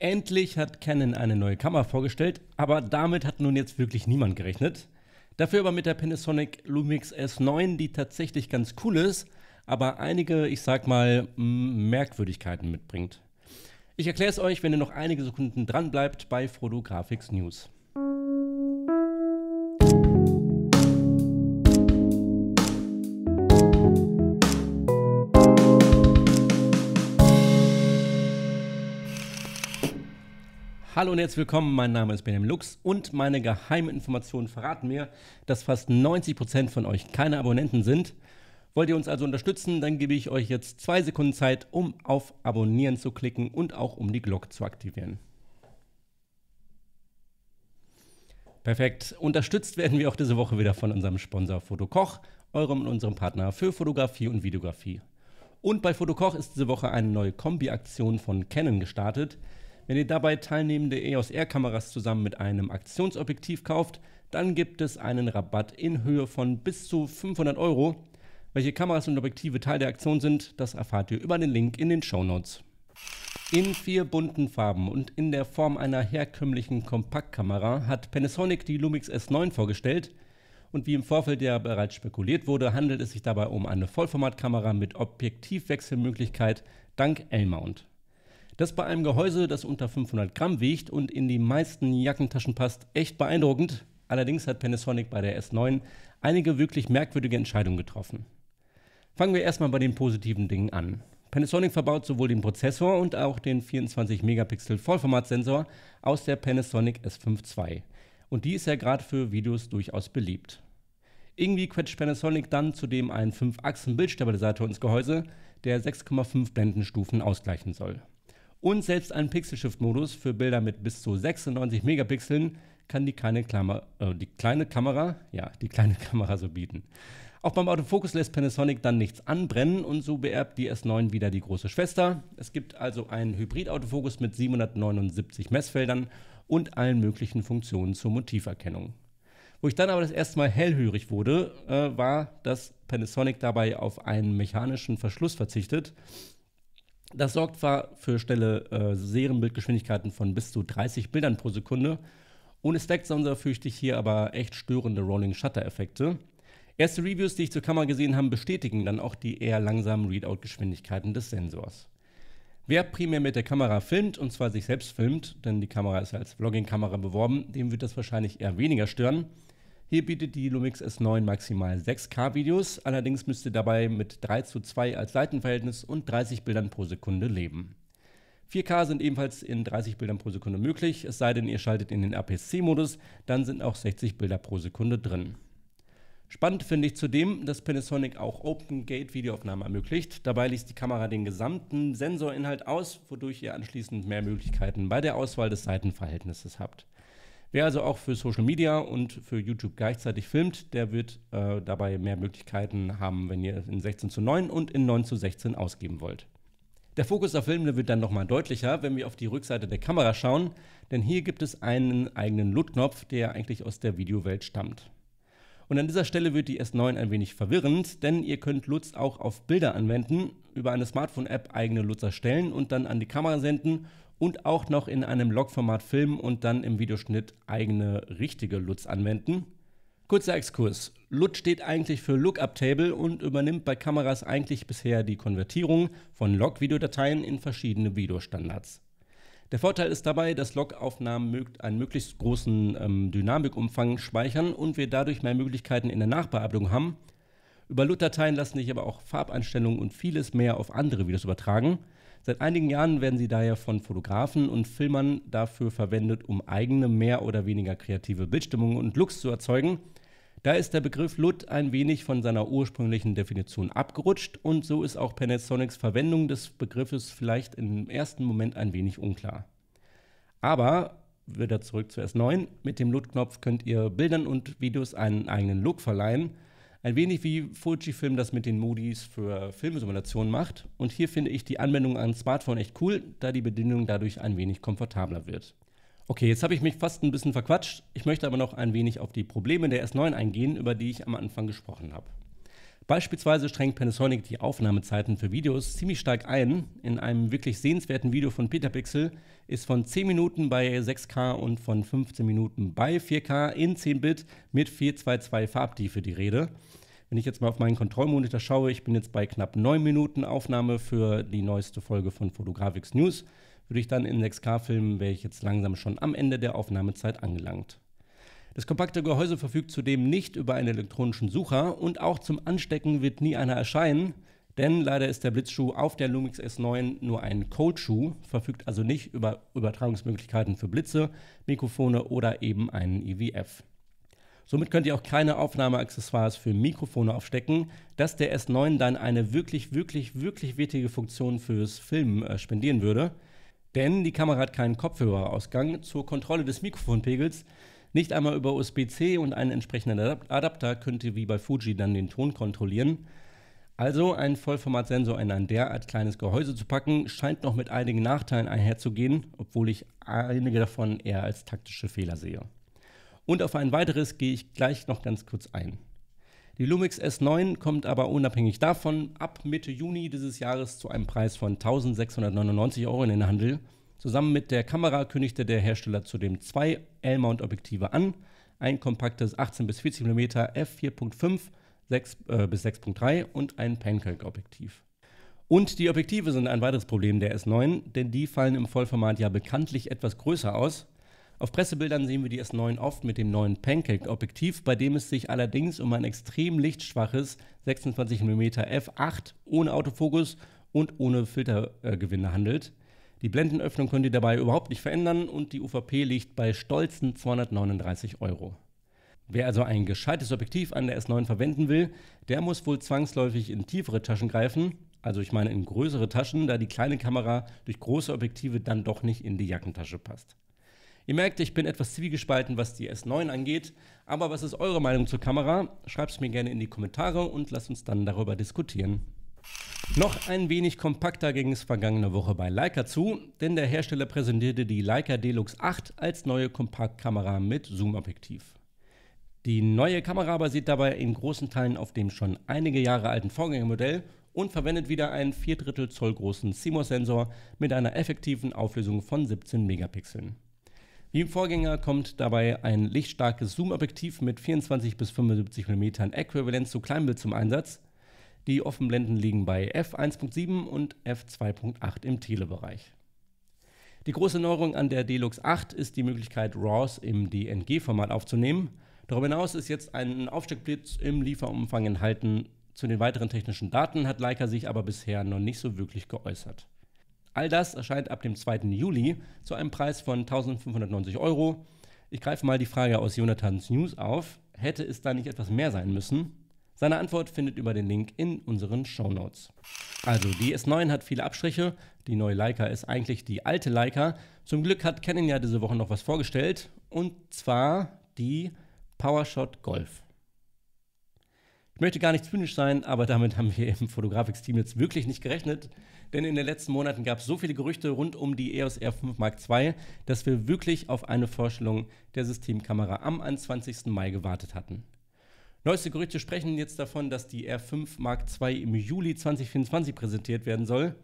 Endlich hat Canon eine neue Kamera vorgestellt, aber damit hat nun jetzt wirklich niemand gerechnet. Dafür aber mit der Panasonic Lumix S9, die tatsächlich ganz cool ist, aber einige, ich sag mal, Merkwürdigkeiten mitbringt. Ich erkläre es euch, wenn ihr noch einige Sekunden dran bleibt bei Fotografix News. Hallo und herzlich willkommen, mein Name ist Benjamin Lux und meine geheimen Informationen verraten mir, dass fast 90% von euch keine Abonnenten sind. Wollt ihr uns also unterstützen, dann gebe ich euch jetzt zwei Sekunden Zeit, um auf Abonnieren zu klicken und auch um die Glocke zu aktivieren. Perfekt. Unterstützt werden wir auch diese Woche wieder von unserem Sponsor Fotokoch, eurem und unserem Partner für Fotografie und Videografie. Und bei Fotokoch ist diese Woche eine neue Kombi-Aktion von Canon gestartet. Wenn ihr dabei teilnehmende EOS eh R-Kameras zusammen mit einem Aktionsobjektiv kauft, dann gibt es einen Rabatt in Höhe von bis zu 500 Euro. Welche Kameras und Objektive Teil der Aktion sind, das erfahrt ihr über den Link in den Show Notes. In vier bunten Farben und in der Form einer herkömmlichen Kompaktkamera hat Panasonic die Lumix S9 vorgestellt. Und wie im Vorfeld ja bereits spekuliert wurde, handelt es sich dabei um eine Vollformatkamera mit Objektivwechselmöglichkeit dank L-Mount. Das bei einem Gehäuse, das unter 500 Gramm wiegt und in die meisten Jackentaschen passt, echt beeindruckend. Allerdings hat Panasonic bei der S9 einige wirklich merkwürdige Entscheidungen getroffen. Fangen wir erstmal bei den positiven Dingen an. Panasonic verbaut sowohl den Prozessor und auch den 24-Megapixel-Vollformatsensor aus der Panasonic S5 II. Und die ist ja gerade für Videos durchaus beliebt. Irgendwie quetscht Panasonic dann zudem einen 5-Achsen-Bildstabilisator ins Gehäuse, der 6,5 Blendenstufen ausgleichen soll. Und selbst einen Pixel-Shift-Modus für Bilder mit bis zu 96 Megapixeln kann die kleine, Klammer, äh, die kleine Kamera, ja, die kleine Kamera so bieten. Auch beim Autofokus lässt Panasonic dann nichts anbrennen und so beerbt die S9 wieder die große Schwester. Es gibt also einen Hybrid-Autofokus mit 779 Messfeldern und allen möglichen Funktionen zur Motiverkennung. Wo ich dann aber das erste Mal hellhörig wurde, äh, war, dass Panasonic dabei auf einen mechanischen Verschluss verzichtet das sorgt zwar für schnelle äh, Serienbildgeschwindigkeiten von bis zu 30 Bildern pro Sekunde. Ohne Stack Sensor fürchte ich hier aber echt störende Rolling Shutter Effekte. Erste Reviews, die ich zur Kamera gesehen habe, bestätigen dann auch die eher langsamen Readout-Geschwindigkeiten des Sensors. Wer primär mit der Kamera filmt, und zwar sich selbst filmt, denn die Kamera ist als Vlogging-Kamera beworben, dem wird das wahrscheinlich eher weniger stören. Hier bietet die Lumix S9 maximal 6K Videos, allerdings müsst ihr dabei mit 3 zu 2 als Seitenverhältnis und 30 Bildern pro Sekunde leben. 4K sind ebenfalls in 30 Bildern pro Sekunde möglich, es sei denn, ihr schaltet in den APS-C-Modus, dann sind auch 60 Bilder pro Sekunde drin. Spannend finde ich zudem, dass Panasonic auch Open-Gate-Videoaufnahmen ermöglicht. Dabei liest die Kamera den gesamten Sensorinhalt aus, wodurch ihr anschließend mehr Möglichkeiten bei der Auswahl des Seitenverhältnisses habt. Wer also auch für Social Media und für YouTube gleichzeitig filmt, der wird äh, dabei mehr Möglichkeiten haben, wenn ihr in 16 zu 9 und in 9 zu 16 ausgeben wollt. Der Fokus auf Filmende wird dann nochmal deutlicher, wenn wir auf die Rückseite der Kamera schauen, denn hier gibt es einen eigenen LUT-Knopf, der eigentlich aus der Videowelt stammt. Und an dieser Stelle wird die S9 ein wenig verwirrend, denn ihr könnt LUTs auch auf Bilder anwenden, über eine Smartphone-App eigene LUTs erstellen und dann an die Kamera senden und auch noch in einem Log-Format filmen und dann im Videoschnitt eigene richtige LUTs anwenden. Kurzer Exkurs. LUT steht eigentlich für Lookup Table und übernimmt bei Kameras eigentlich bisher die Konvertierung von Log-Videodateien in verschiedene Videostandards. Der Vorteil ist dabei, dass Log-Aufnahmen einen möglichst großen ähm, Dynamikumfang speichern und wir dadurch mehr Möglichkeiten in der Nachbearbeitung haben. Über LUT-Dateien lassen sich aber auch Farbeinstellungen und vieles mehr auf andere Videos übertragen. Seit einigen Jahren werden sie daher von Fotografen und Filmern dafür verwendet, um eigene mehr oder weniger kreative Bildstimmungen und Looks zu erzeugen. Da ist der Begriff LUT ein wenig von seiner ursprünglichen Definition abgerutscht und so ist auch Panasonics Verwendung des Begriffes vielleicht im ersten Moment ein wenig unklar. Aber wieder zurück zu S9. Mit dem LUT-Knopf könnt ihr Bildern und Videos einen eigenen Look verleihen ein wenig wie Fujifilm das mit den Modis für Filmsimulationen macht. Und hier finde ich die Anwendung an Smartphone echt cool, da die Bedienung dadurch ein wenig komfortabler wird. Okay, jetzt habe ich mich fast ein bisschen verquatscht. Ich möchte aber noch ein wenig auf die Probleme der S9 eingehen, über die ich am Anfang gesprochen habe. Beispielsweise strengt Panasonic die Aufnahmezeiten für Videos ziemlich stark ein. In einem wirklich sehenswerten Video von Peter Pixel ist von 10 Minuten bei 6K und von 15 Minuten bei 4K in 10-Bit mit 422 Farbtiefe die Rede. Wenn ich jetzt mal auf meinen Kontrollmonitor schaue, ich bin jetzt bei knapp 9 Minuten Aufnahme für die neueste Folge von Photographics News. Würde ich dann in 6K filmen, wäre ich jetzt langsam schon am Ende der Aufnahmezeit angelangt. Das kompakte Gehäuse verfügt zudem nicht über einen elektronischen Sucher und auch zum Anstecken wird nie einer erscheinen, denn leider ist der Blitzschuh auf der Lumix S9 nur ein Coldschuh, verfügt also nicht über Übertragungsmöglichkeiten für Blitze, Mikrofone oder eben einen IVF. E Somit könnt ihr auch keine Aufnahmeaccessoires für Mikrofone aufstecken, dass der S9 dann eine wirklich, wirklich, wirklich wichtige Funktion fürs Filmen äh, spendieren würde. Denn die Kamera hat keinen Kopfhörerausgang zur Kontrolle des Mikrofonpegels. Nicht einmal über USB-C und einen entsprechenden Adapter könnt ihr wie bei Fuji dann den Ton kontrollieren. Also einen Vollformatsensor in ein derart kleines Gehäuse zu packen, scheint noch mit einigen Nachteilen einherzugehen, obwohl ich einige davon eher als taktische Fehler sehe. Und auf ein weiteres gehe ich gleich noch ganz kurz ein. Die Lumix S9 kommt aber unabhängig davon ab Mitte Juni dieses Jahres zu einem Preis von 1699 Euro in den Handel. Zusammen mit der Kamera kündigte der Hersteller zudem zwei L-Mount-Objektive an, ein kompaktes 18 bis 40 mm f4.5 äh, bis 6.3 und ein Pancake-Objektiv. Und die Objektive sind ein weiteres Problem der S9, denn die fallen im Vollformat ja bekanntlich etwas größer aus. Auf Pressebildern sehen wir die S9 oft mit dem neuen Pancake-Objektiv, bei dem es sich allerdings um ein extrem lichtschwaches 26 mm f8 ohne Autofokus und ohne Filtergewinde handelt. Die Blendenöffnung könnt ihr dabei überhaupt nicht verändern und die UVP liegt bei stolzen 239 Euro. Wer also ein gescheites Objektiv an der S9 verwenden will, der muss wohl zwangsläufig in tiefere Taschen greifen, also ich meine in größere Taschen, da die kleine Kamera durch große Objektive dann doch nicht in die Jackentasche passt. Ihr merkt, ich bin etwas zwiegespalten, was die S9 angeht, aber was ist eure Meinung zur Kamera? Schreibt es mir gerne in die Kommentare und lasst uns dann darüber diskutieren. Noch ein wenig kompakter ging es vergangene Woche bei Leica zu, denn der Hersteller präsentierte die Leica Deluxe 8 als neue Kompaktkamera mit Zoomobjektiv. Die neue Kamera basiert dabei in großen Teilen auf dem schon einige Jahre alten Vorgängermodell und verwendet wieder einen 4 Drittel Zoll großen CMOS-Sensor mit einer effektiven Auflösung von 17 Megapixeln. Wie im Vorgänger kommt dabei ein lichtstarkes Zoom-Objektiv mit 24 bis 75 mm Äquivalenz zu Kleinbild zum Einsatz, die Offenblenden liegen bei f1.7 und f2.8 im Telebereich. Die große Neuerung an der Delux 8 ist die Möglichkeit, RAWs im DNG-Format aufzunehmen. Darüber hinaus ist jetzt ein Aufsteckblitz im Lieferumfang enthalten. Zu den weiteren technischen Daten hat Leica sich aber bisher noch nicht so wirklich geäußert. All das erscheint ab dem 2. Juli zu einem Preis von 1590 Euro. Ich greife mal die Frage aus Jonathans News auf. Hätte es da nicht etwas mehr sein müssen? Seine Antwort findet über den Link in unseren Show Notes. Also, die S9 hat viele Abstriche. Die neue Leica ist eigentlich die alte Leica. Zum Glück hat Canon ja diese Woche noch was vorgestellt. Und zwar die PowerShot Golf. Ich möchte gar nicht zynisch sein, aber damit haben wir im Fotografix-Team jetzt wirklich nicht gerechnet. Denn in den letzten Monaten gab es so viele Gerüchte rund um die EOS R5 Mark II, dass wir wirklich auf eine Vorstellung der Systemkamera am 21. Mai gewartet hatten. Neueste Gerüchte sprechen jetzt davon, dass die R5 Mark II im Juli 2024 präsentiert werden soll.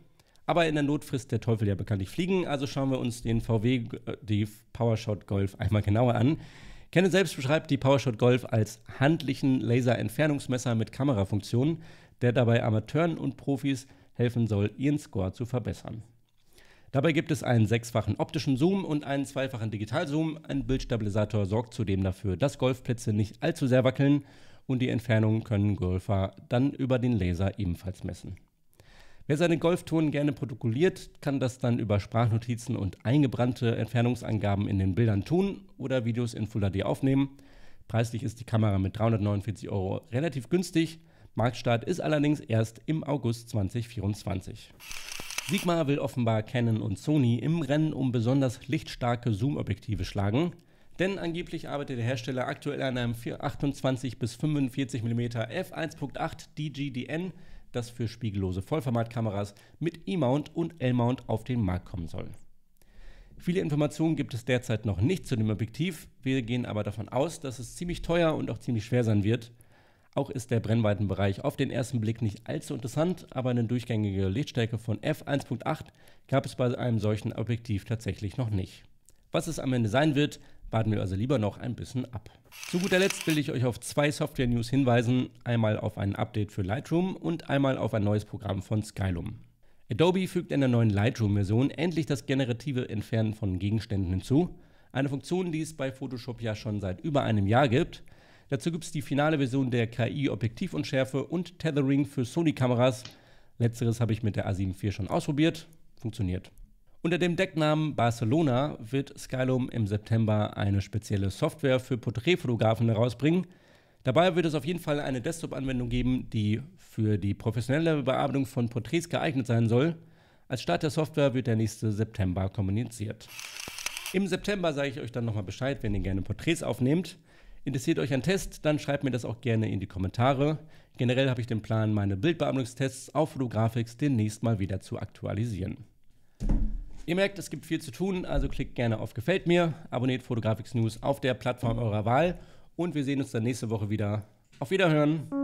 Aber in der Notfrist der Teufel ja bekanntlich fliegen, also schauen wir uns den VW, äh, die PowerShot Golf einmal genauer an. Canon selbst beschreibt die PowerShot Golf als handlichen Laser-Entfernungsmesser mit Kamerafunktion, der dabei Amateuren und Profis helfen soll, ihren Score zu verbessern. Dabei gibt es einen sechsfachen optischen Zoom und einen zweifachen Digitalzoom. Ein Bildstabilisator sorgt zudem dafür, dass Golfplätze nicht allzu sehr wackeln und die Entfernungen können Golfer dann über den Laser ebenfalls messen. Wer seine Golftouren gerne protokolliert, kann das dann über Sprachnotizen und eingebrannte Entfernungsangaben in den Bildern tun oder Videos in Full HD aufnehmen. Preislich ist die Kamera mit 349 Euro relativ günstig. Marktstart ist allerdings erst im August 2024. Sigma will offenbar Canon und Sony im Rennen um besonders lichtstarke Zoom-Objektive schlagen, denn angeblich arbeitet der Hersteller aktuell an einem 28 bis 45 mm f1.8 DGDN, das für spiegellose Vollformatkameras mit E-Mount und L-Mount auf den Markt kommen soll. Viele Informationen gibt es derzeit noch nicht zu dem Objektiv, wir gehen aber davon aus, dass es ziemlich teuer und auch ziemlich schwer sein wird – auch ist der Brennweitenbereich auf den ersten Blick nicht allzu interessant, aber eine durchgängige Lichtstärke von f1.8 gab es bei einem solchen Objektiv tatsächlich noch nicht. Was es am Ende sein wird, warten wir also lieber noch ein bisschen ab. Zu guter Letzt will ich euch auf zwei Software-News hinweisen, einmal auf ein Update für Lightroom und einmal auf ein neues Programm von Skylum. Adobe fügt in der neuen Lightroom-Version endlich das generative Entfernen von Gegenständen hinzu, eine Funktion, die es bei Photoshop ja schon seit über einem Jahr gibt, Dazu gibt es die finale Version der KI-Objektivunschärfe und Tethering für Sony-Kameras. Letzteres habe ich mit der a 74 schon ausprobiert. Funktioniert. Unter dem Decknamen Barcelona wird Skylum im September eine spezielle Software für Porträtfotografen herausbringen. Dabei wird es auf jeden Fall eine Desktop-Anwendung geben, die für die professionelle Bearbeitung von Porträts geeignet sein soll. Als Start der Software wird der nächste September kommuniziert. Im September sage ich euch dann nochmal Bescheid, wenn ihr gerne Porträts aufnehmt. Interessiert euch ein Test, dann schreibt mir das auch gerne in die Kommentare. Generell habe ich den Plan, meine Bildbearbeitungstests auf Fotografix demnächst mal wieder zu aktualisieren. Ihr merkt, es gibt viel zu tun, also klickt gerne auf Gefällt mir, abonniert Fotografix News auf der Plattform eurer Wahl und wir sehen uns dann nächste Woche wieder. Auf Wiederhören!